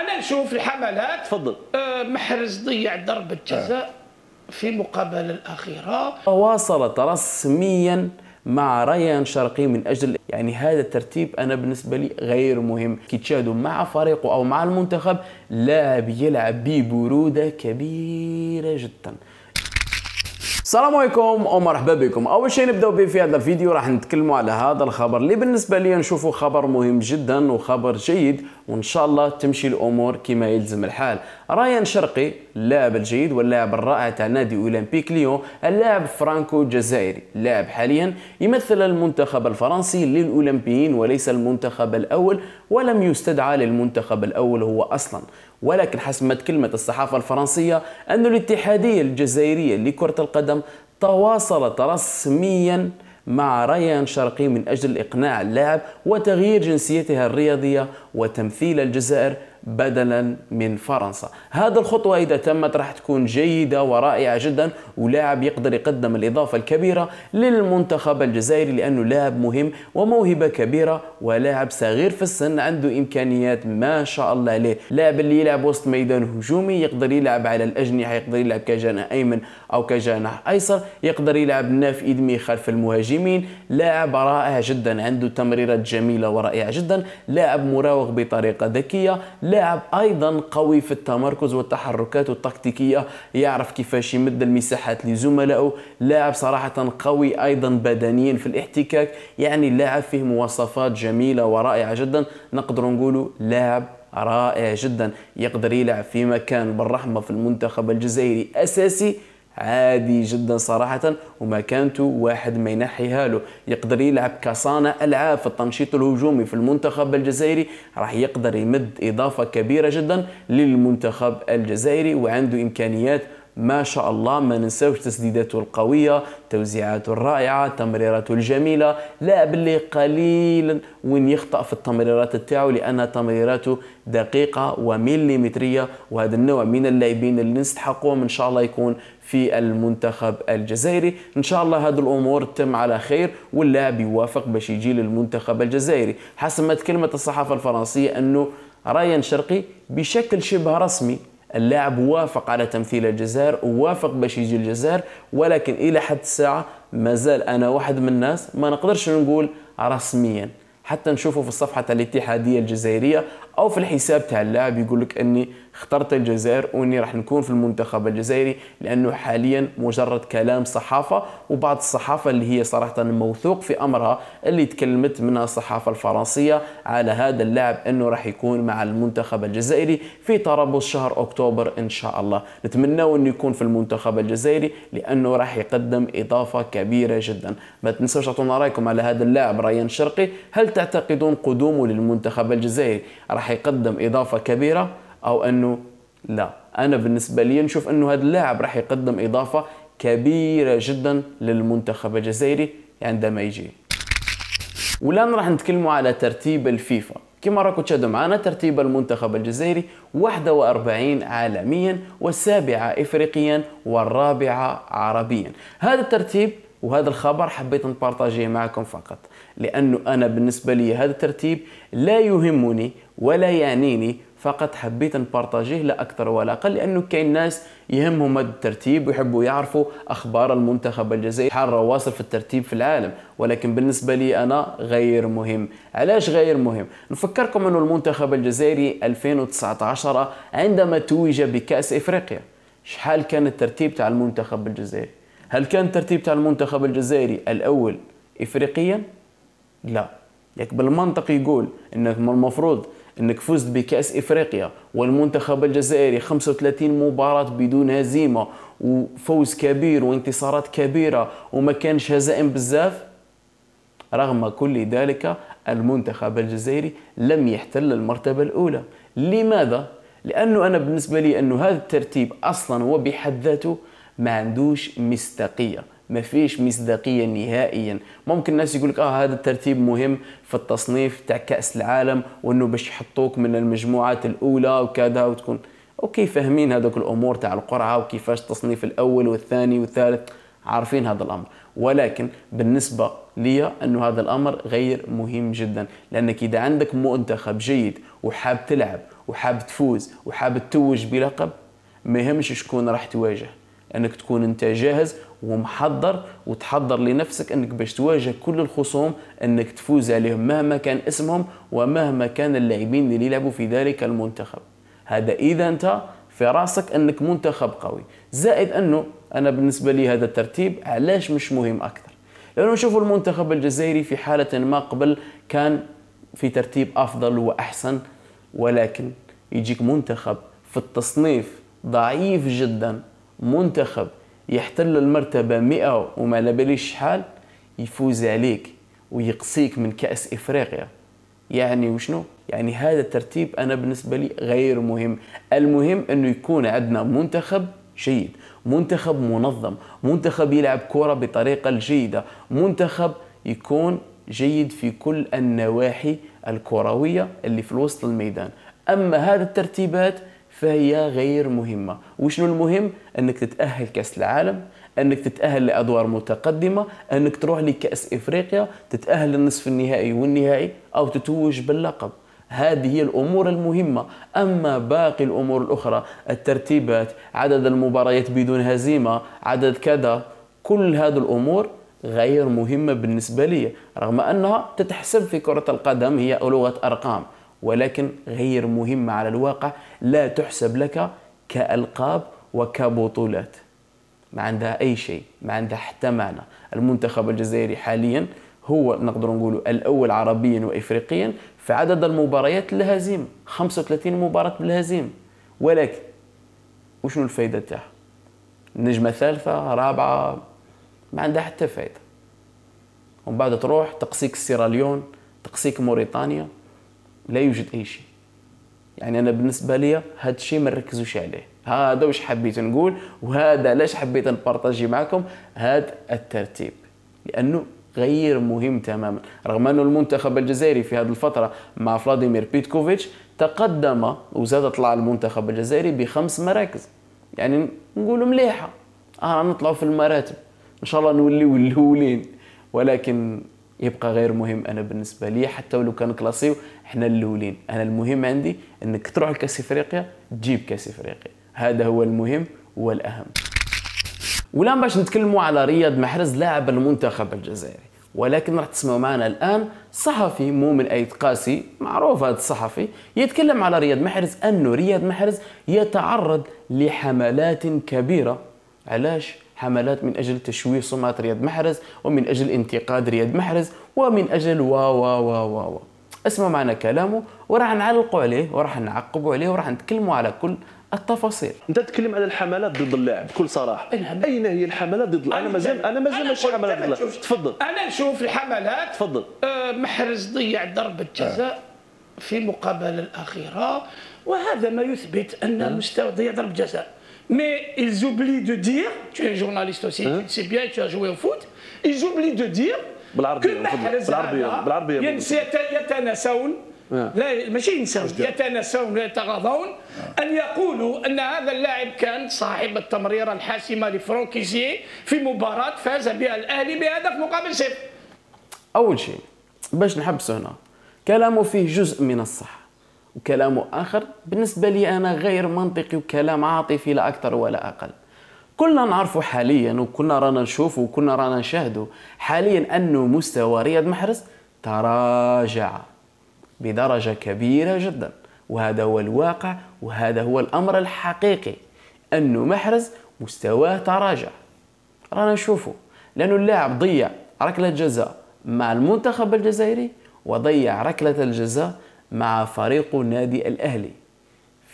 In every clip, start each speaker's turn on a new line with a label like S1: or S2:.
S1: انا نشوف الحملات تفضل آه، محرز ضيع ضربه آه. جزاء في المقابله الاخيره تواصلت رسميا مع ريان شرقي من اجل يعني هذا الترتيب انا بالنسبه لي غير مهم كيتشادو مع فريقه او مع المنتخب لاعب يلعب ببروده كبيره جدا السلام عليكم ومرحبا بكم اول شيء نبداو به في هذا الفيديو راح نتكلموا على هذا الخبر اللي بالنسبه لي نشوفه خبر مهم جدا وخبر جيد وان شاء الله تمشي الامور كما يلزم الحال رايان شرقي اللاعب الجيد واللاعب الرائع تاع نادي اولمبيك ليون اللاعب فرانكو الجزائري لاعب حاليا يمثل المنتخب الفرنسي للاولمبيين وليس المنتخب الاول ولم يستدعى للمنتخب الاول هو اصلا ولكن حسمت كلمة الصحافة الفرنسية أن الاتحادية الجزائرية لكرة القدم تواصلت رسميا مع ريان شرقي من أجل إقناع اللاعب وتغيير جنسيتها الرياضية وتمثيل الجزائر بدلا من فرنسا هذا الخطوة إذا تمت راح تكون جيدة ورائعة جدا ولاعب يقدر يقدم الإضافة الكبيرة للمنتخب الجزائري لأنه لاعب مهم وموهبة كبيرة ولاعب صغير في السن عنده إمكانيات ما شاء الله عليه لاعب اللي يلعب وسط ميدان هجومي يقدر يلعب على الأجنحة يقدر يلعب كجناح أيمن أو كجناح أيسر يقدر يلعب ناف إدمي خلف المهاجمين لاعب رائع جدا عنده تمريرات جميلة ورائعة جدا لاعب مراوغ بطريقة ذكية لاعب ايضا قوي في التمركز والتحركات التكتيكيه يعرف كيفاش يمد المساحات لزملائه لاعب صراحه قوي ايضا بدنيا في الاحتكاك يعني لاعب فيه مواصفات جميله ورائعه جدا نقدر نقولوا لاعب رائع جدا يقدر يلعب في مكان بالرحمه في المنتخب الجزائري اساسي عادي جدا صراحه ومكانته واحد ما ينحيها له يقدر يلعب كصانع العاب في التنشيط الهجومي في المنتخب الجزائري راح يقدر يمد اضافه كبيره جدا للمنتخب الجزائري وعنده امكانيات ما شاء الله ما ننساوش تسديداته القوية توزيعاته الرائعة تمريراته الجميلة لاعب اللي قليلا وين يخطأ في التمريرات تاعو لأن تمريراته دقيقة وميليمترية وهذا النوع من اللاعبين اللي نستحقهم إن شاء الله يكون في المنتخب الجزائري ان شاء الله هذه الامور تتم على خير واللاعب يوافق باش يجي للمنتخب الجزائري حسب ما تكلمت الصحافه الفرنسيه انه رايان شرقي بشكل شبه رسمي اللاعب وافق على تمثيل الجزائر ووافق باش يجي الجزائر ولكن الى حد الساعه مازال انا واحد من الناس ما نقدرش نقول رسميا حتى نشوفه في الصفحه تاع الاتحاديه الجزائريه او في الحساب تاع اللاعب يقول لك اني اخترت الجزائر واني راح نكون في المنتخب الجزائري لانه حاليا مجرد كلام صحافه وبعض الصحافه اللي هي صراحه موثوق في امرها اللي تكلمت منها الصحافه الفرنسيه على هذا اللاعب انه راح يكون مع المنتخب الجزائري في طرابلس شهر اكتوبر ان شاء الله نتمناو انه يكون في المنتخب الجزائري لانه راح يقدم اضافه كبيره جدا ما تنسوش تعطونا رايكم على هذا اللاعب ريان شرقي هل تعتقدون قدومه للمنتخب الجزائري راح يقدم اضافه كبيره او انه لا انا بالنسبه لي نشوف انه هذا اللاعب راح يقدم اضافه كبيره جدا للمنتخب الجزائري عندما يجي والان راح نتكلموا على ترتيب الفيفا كما راكم تشاهدوا معنا ترتيب المنتخب الجزائري 41 عالميا والسابعة إفريقيا والرابعة عربيا هذا الترتيب وهذا الخبر حبيت نبارطاجيه معكم فقط لأنه أنا بالنسبة لي هذا الترتيب لا يهمني ولا يعنيني فقط حبيت نبارطاجيه لا اكثر ولا اقل لانه كاين ناس يهمهم الترتيب ويحبوا يعرفوا اخبار المنتخب الجزائري حاره واصل في الترتيب في العالم ولكن بالنسبه لي انا غير مهم علاش غير مهم نفكركم انه المنتخب الجزائري 2019 عندما توج بكاس افريقيا شحال كان الترتيب تاع المنتخب الجزائري هل كان الترتيب تاع المنتخب الجزائري الاول افريقيا لا ياك بالمنطق يقول انه المفروض انك فزت بكاس افريقيا والمنتخب الجزائري 35 مباراه بدون هزيمه وفوز كبير وانتصارات كبيره وما كانش هزائم بزاف رغم كل ذلك المنتخب الجزائري لم يحتل المرتبه الاولى لماذا لانه انا بالنسبه لي انه هذا الترتيب اصلا وبحد ذاته ما عندوش مصداقيه ما فيش مصداقيه نهائيا ممكن الناس يقول لك اه هذا الترتيب مهم في التصنيف تاع كاس العالم وانه باش يحطوك من المجموعات الاولى وكذا وتكون اوكي فاهمين هذوك الامور تاع القرعه وكيفاش التصنيف الاول والثاني والثالث عارفين هذا الامر ولكن بالنسبه لي انه هذا الامر غير مهم جدا لانك اذا عندك منتخب جيد وحاب تلعب وحاب تفوز وحاب تتوج بلقب ما يهمش شكون راح تواجه انك تكون انت جاهز ومحضر وتحضر لنفسك انك باش تواجه كل الخصوم انك تفوز عليهم مهما كان اسمهم ومهما كان اللاعبين اللي يلعبوا في ذلك المنتخب هذا اذا انت في راسك انك منتخب قوي زائد انه انا بالنسبه لي هذا الترتيب علاش مش مهم اكثر لانه نشوفوا المنتخب الجزائري في حاله ما قبل كان في ترتيب افضل واحسن ولكن يجيك منتخب في التصنيف ضعيف جدا منتخب يحتل المرتبة 100 وما لباليش شحال يفوز عليك ويقصيك من كأس إفريقيا يعني وشنو؟ يعني هذا الترتيب أنا بالنسبة لي غير مهم المهم أنه يكون عندنا منتخب جيد منتخب منظم منتخب يلعب كرة بطريقة الجيدة منتخب يكون جيد في كل النواحي الكروية اللي في وسط الميدان أما هذا الترتيبات فهي غير مهمه وشنو المهم انك تتاهل كاس العالم انك تتاهل لادوار متقدمه انك تروح لكاس افريقيا تتاهل للنصف النهائي والنهائي او تتوج باللقب هذه هي الامور المهمه اما باقي الامور الاخرى الترتيبات عدد المباريات بدون هزيمه عدد كذا كل هذه الامور غير مهمه بالنسبه لي رغم انها تتحسب في كره القدم هي لغه ارقام ولكن غير مهمة على الواقع لا تحسب لك كألقاب وكبطولات ما عندها أي شيء ما عندها حتى معنى المنتخب الجزائري حاليا هو نقدر نقوله الأول عربيا وإفريقيا في عدد المباريات الهزيم 35 مباراة بالهزيم ولكن وشنو الفايدة تاعها نجمة ثالثة رابعة ما عندها حتى فايدة ومن بعد تروح تقسيك سيراليون تقسيك موريتانيا لا يوجد اي شيء يعني انا بالنسبه لي هذا الشيء ما نركزوش عليه هذا واش حبيت نقول وهذا علاش حبيت نبارطاجي معكم هذا الترتيب لانه غير مهم تماما رغم أن المنتخب الجزائري في هذه الفترة مع فلاديمير بيتكوفيتش تقدم وزاد طلع المنتخب الجزائري بخمس مراكز يعني نقولوا مليحة اه نطلعوا في المراتب ان شاء الله نوليو الاولين ولكن يبقى غير مهم انا بالنسبه لي حتى ولو كان كلاسيو حنا الاولين انا المهم عندي انك تروح لكاس افريقيا تجيب كاس افريقيا هذا هو المهم والاهم والان باش نتكلموا على رياض محرز لاعب المنتخب الجزائري ولكن راح تسمعوا معنا الان صحفي مؤمن ايد قاسي معروف هذا الصحفي يتكلم على رياض محرز انه رياض محرز يتعرض لحملات كبيره علاش حملات من أجل تشويه سمعة رياض محرز ومن أجل انتقاد رياض محرز ومن أجل و و و و, وا. اسمع معنا كلامه وراح نعلقوا عليه وراح نعقبوا عليه وراح نتكلموا على كل التفاصيل انت تتكلم على الحملات ضد اللاعب بكل صراحه إيه، نعم. اين هي الحملات ضد اللاعب انا مازال انا مازال ماشي حملات ضد تفضل انا نشوف الحملات تفضل آه، محرز ضيع ضربه آه. جزاء آه. في المقابله الاخيره وهذا ما يثبت ان آه. نعم. المستوى ضيع ضربه جزاء mais ils oublient de dire, tu es journaliste aussi, hein? tu sais bien, tu as joué au foot, ils oublient de dire que يتناسون لا ماشي يتناسون ويتغاضون ان يقولوا ان هذا اللاعب كان صاحب التمريره الحاسمه لفرونكيزي في مباراه فاز بها الاهلي بهدف مقابل صفر اول شيء باش نحبسه هنا كلامه فيه جزء من الصح وكلامه آخر بالنسبة لي أنا غير منطقي وكلام عاطفي لا أكثر ولا أقل كلنا نعرفه حاليا وكلنا رانا نشوفه وكلنا رانا نشاهده حاليا أنه مستوى رياض محرز تراجع بدرجة كبيرة جدا وهذا هو الواقع وهذا هو الأمر الحقيقي أنه محرز مستواه تراجع رانا نشوفه لأنه اللاعب ضيع ركلة جزاء مع المنتخب الجزائري وضيع ركلة الجزاء مع فريق نادي الاهلي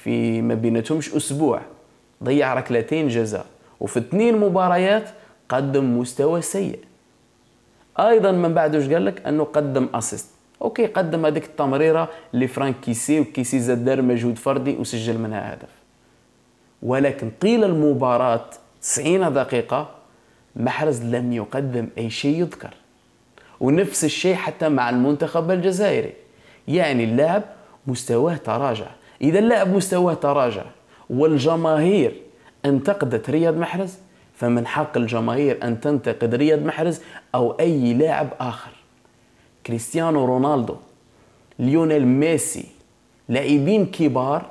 S1: في ما بيناتهمش اسبوع ضيع ركلتين جزاء وفي اثنين مباريات قدم مستوى سيء ايضا من بعد واش قال لك انه قدم اسيست اوكي قدم هذيك التمريره لفرانك كيسي وكيسي زاد دار مجهود فردي وسجل منها هدف ولكن طيل المباراه 90 دقيقه محرز لم يقدم اي شيء يذكر ونفس الشيء حتى مع المنتخب الجزائري يعني اللاعب مستواه تراجع إذا اللاعب مستواه تراجع والجماهير انتقدت رياض محرز فمن حق الجماهير أن تنتقد رياض محرز أو أي لاعب آخر كريستيانو رونالدو ليونيل ميسي لاعبين كبار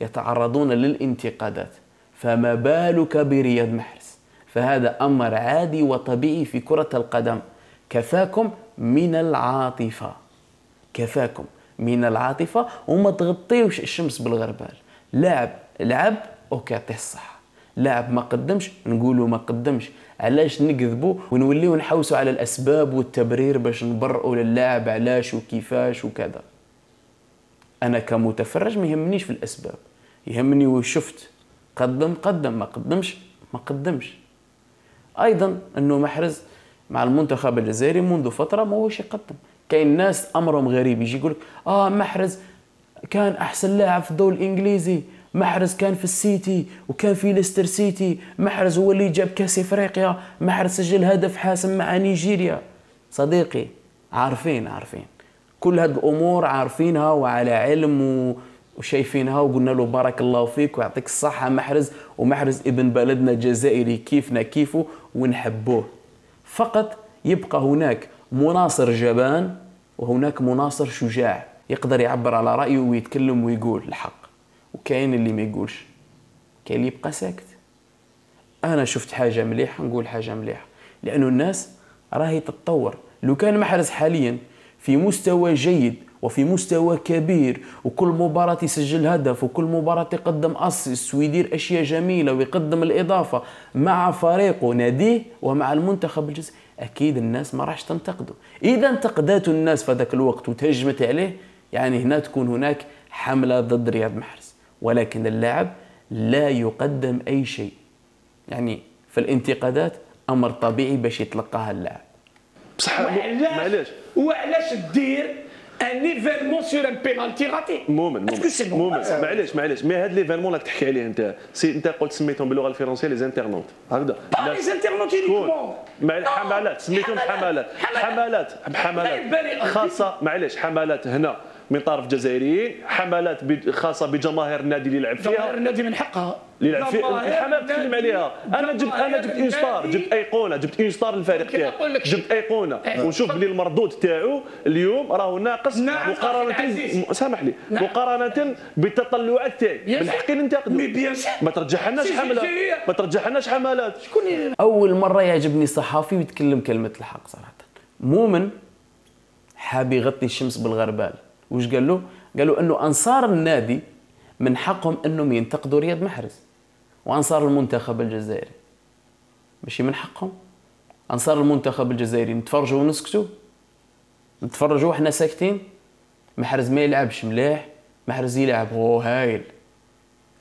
S1: يتعرضون للانتقادات فما بالك برياض محرز فهذا أمر عادي وطبيعي في كرة القدم كفاكم من العاطفة كفاكم من العاطفه وما تغطيوش الشمس بالغربال لاعب لعب اوكي يعطيه الصحه لاعب ما قدمش نقولوا ما قدمش علاش نكذبوا ونوليو نحوسوا على الاسباب والتبرير باش نبرئوا للاعب علاش وكيفاش وكذا انا كمتفرج ما يهمنيش في الاسباب يهمني وشفت شفت قدم قدم ما قدمش ما قدمش ايضا انه محرز مع المنتخب الجزائري منذ فتره ما هوش يقدم كاين ناس امرهم غريب يجي يقول اه محرز كان احسن لاعب في الدوري الانجليزي محرز كان في السيتي وكان في ليستر سيتي محرز هو اللي جاب كاس افريقيا محرز سجل هدف حاسم مع نيجيريا صديقي عارفين عارفين كل هاد الامور عارفينها وعلى علم و... وشايفينها وقلنا له بارك الله فيك ويعطيك الصحه محرز ومحرز ابن بلدنا الجزائري كيفنا كيفه ونحبوه فقط يبقى هناك مناصر جبان وهناك مناصر شجاع يقدر يعبر على رأيه ويتكلم ويقول الحق وكاين اللي ما يقولش كاين اللي يبقى ساكت انا شفت حاجه مليحه نقول حاجه مليحه لانه الناس راهي تتطور لو كان محرز حاليا في مستوى جيد وفي مستوى كبير وكل مباراة يسجل هدف وكل مباراة يقدم أسس ويدير أشياء جميلة ويقدم الإضافة مع فريقه ناديه ومع المنتخب الجزائري اكيد الناس ما راحش تنتقده اذا انتقدات الناس في ذاك الوقت وتهجمت عليه يعني هنا تكون هناك حمله ضد رياض محرز ولكن اللاعب لا يقدم اي شيء يعني في الانتقادات امر طبيعي باش يتلقاها اللاعب بصح معلش وعلاش دير ان ايفينمون سور ان بينالتي راتي مؤمن مؤمن معليش معليش مي هاد ليفينمون اللي تحكي عليه انت سي انت قلت سميتهم باللغه الفرنسيه لي زانترنوت هكذا با لي زانترنوت مع حملات سميتهم حملات حملات حملات خاصه معليش حملات هنا من طرف جزائريين حملات خاصه بجماهير النادي اللي يلعب فيها جماهير النادي من حقها اللي يلعب فيها الحمام تكلم عليها انا جبت انا جبت اون ستار جبت ايقونه جبت اون ستار للفريق تاعي جبت ايقونه إيه. وشوف بلي المردود تاعو اليوم راهو ناقص مقارنه سامحني نعم. مقارنه بالتطلعات تاعي من حقي ننتقدو ما ترجحناش حملات ما ترجحناش حملات شكون اول مره يعجبني صحفي ويتكلم كلمه الحق صراحه مؤمن حاب يغطي الشمس بالغربال واش قال له قال له انه انصار النادي من حقهم انهم ينتقدوا رياض محرز وانصار المنتخب الجزائري ماشي من حقهم انصار المنتخب الجزائري نتفرجوا ونسكتوا نتفرجوا وحنا ساكتين محرز ما يلعبش مليح محرز يلعب هو هايل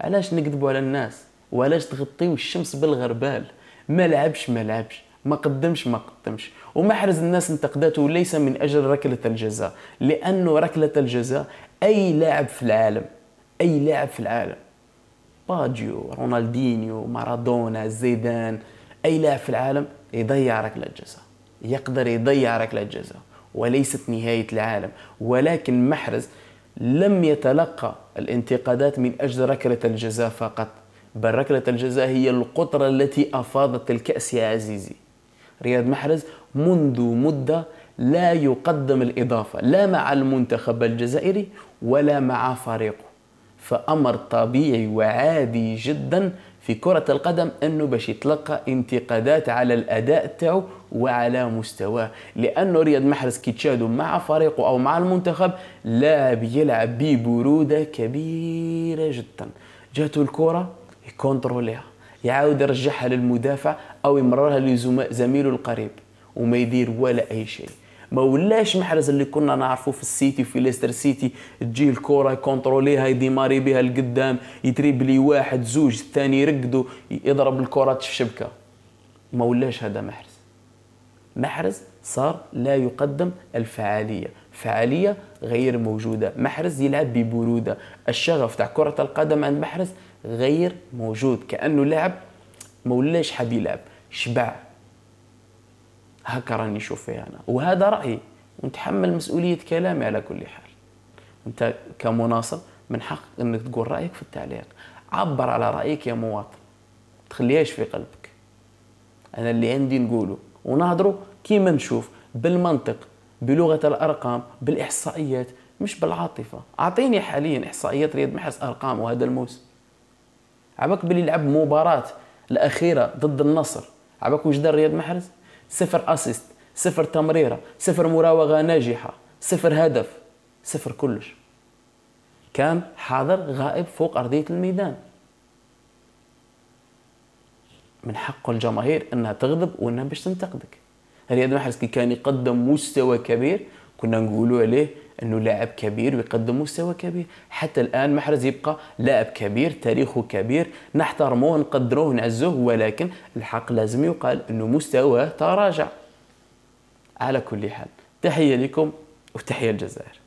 S1: علاش نكذبوا على الناس وعلاش تغطيو الشمس بالغربال ما لعبش ما لعبش ما قدمش ما قدمش ومحرز الناس انتقدته ليس من اجل ركله الجزاء لانه ركله الجزاء اي لاعب في العالم اي لاعب في العالم باجيو رونالدينيو مارادونا زيدان اي لاعب في العالم يضيع ركله جزاء يقدر يضيع ركله جزاء وليست نهايه العالم ولكن محرز لم يتلقى الانتقادات من اجل ركله الجزاء فقط بل ركله الجزاء هي القطره التي افاضت الكاس يا عزيزي رياض محرز منذ مدة لا يقدم الإضافة لا مع المنتخب الجزائري ولا مع فريقه فأمر طبيعي وعادي جدا في كرة القدم أنه باش يتلقى انتقادات على الأداء تاعو وعلى مستواه لأنه رياض محرز كي تشاهدوا مع فريقه أو مع المنتخب لاعب يلعب ببرودة كبيرة جدا جاته الكرة يكونتروليها يعاود يرجعها للمدافع او يمررها لزميله القريب وما يدير ولا اي شيء ما ولاش محرز اللي كنا نعرفه في السيتي وفي ليستر سيتي تجي الكره يكونتروليها يديماري بها القدام يتريبلي واحد زوج الثاني يرقدوا يضرب الكره في الشبكه ما ولاش هذا محرز محرز صار لا يقدم الفعاليه فعاليه غير موجوده محرز يلعب ببروده الشغف تاع كره القدم عند محرز غير موجود كانه لعب ما ولاش حاب يلعب شبع هكا راني نشوف فيها انا وهذا رايي ونتحمل مسؤوليه كلامي على كل حال انت كمناصر من حق انك تقول رايك في التعليق عبر على رايك يا مواطن تخليهاش في قلبك انا اللي عندي نقوله ونهضروا كيما نشوف بالمنطق بلغه الارقام بالاحصائيات مش بالعاطفه اعطيني حاليا احصائيات رياض محرز ارقام وهذا الموسم عباك بلي لعب مباراة الأخيرة ضد النصر عباك واش دار رياض محرز صفر اسيست صفر تمريرة صفر مراوغة ناجحة صفر هدف صفر كلش كان حاضر غائب فوق أرضية الميدان من حق الجماهير انها تغضب وانها باش تنتقدك رياض محرز كي كان يقدم مستوى كبير كنا نقولوا عليه انه لاعب كبير ويقدم مستوى كبير حتى الان محرز يبقى لاعب كبير تاريخه كبير نحترمه نقدروه نعزوه ولكن الحق لازم يقال انه مستواه تراجع على كل حال تحيه لكم وتحيه الجزائر